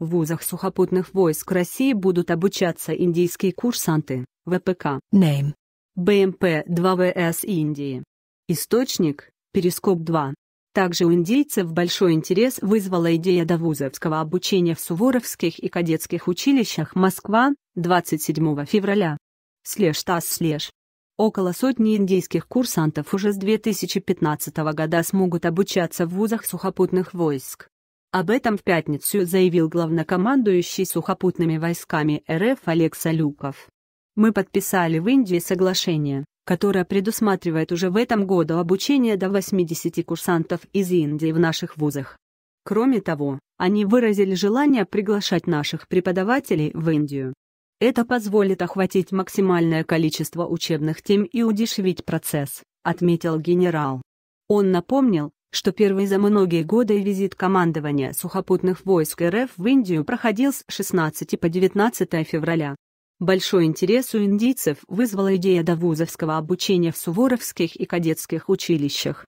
В вузах сухопутных войск России будут обучаться индийские курсанты, ВПК. Name. БМП-2ВС Индии. Источник – Перископ-2. Также у индейцев большой интерес вызвала идея довузовского обучения в суворовских и кадетских училищах Москва, 27 февраля. Слеж ТАСС слеж. Около сотни индийских курсантов уже с 2015 года смогут обучаться в вузах сухопутных войск. Об этом в пятницу заявил главнокомандующий сухопутными войсками РФ Олег Салюков. «Мы подписали в Индии соглашение, которое предусматривает уже в этом году обучение до 80 курсантов из Индии в наших вузах. Кроме того, они выразили желание приглашать наших преподавателей в Индию. Это позволит охватить максимальное количество учебных тем и удешевить процесс, отметил генерал. Он напомнил, что первый за многие годы визит командования сухопутных войск РФ в Индию проходил с 16 по 19 февраля. Большой интерес у индийцев вызвала идея довузовского обучения в суворовских и кадетских училищах.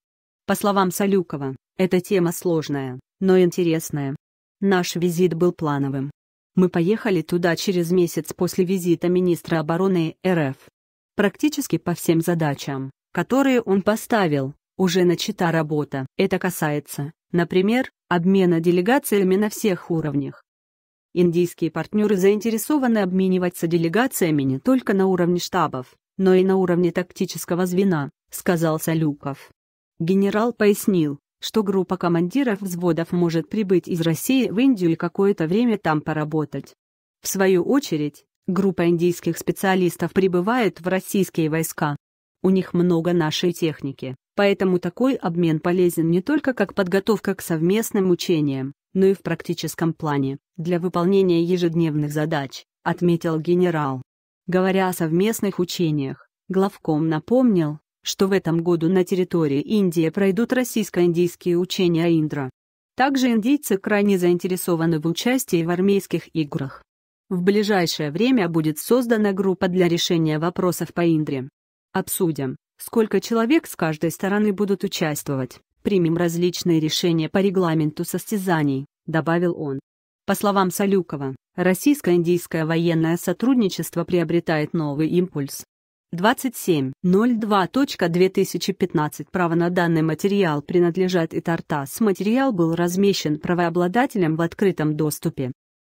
По словам Салюкова, эта тема сложная, но интересная. Наш визит был плановым. Мы поехали туда через месяц после визита министра обороны РФ. Практически по всем задачам, которые он поставил, уже начата работа. Это касается, например, обмена делегациями на всех уровнях. Индийские партнеры заинтересованы обмениваться делегациями не только на уровне штабов, но и на уровне тактического звена, сказал Салюков. Генерал пояснил, что группа командиров взводов может прибыть из России в Индию и какое-то время там поработать. В свою очередь, группа индийских специалистов прибывает в российские войска. У них много нашей техники, поэтому такой обмен полезен не только как подготовка к совместным учениям, но и в практическом плане, для выполнения ежедневных задач, отметил генерал. Говоря о совместных учениях, главком напомнил, что в этом году на территории Индии пройдут российско-индийские учения Индра. Также индийцы крайне заинтересованы в участии в армейских играх. В ближайшее время будет создана группа для решения вопросов по Индре. Обсудим, сколько человек с каждой стороны будут участвовать. Примем различные решения по регламенту состязаний», — добавил он. По словам Салюкова, российско-индийское военное сотрудничество приобретает новый импульс. 27.02.2015 Право на данный материал принадлежат и Тартас. Материал был размещен правообладателем в открытом доступе.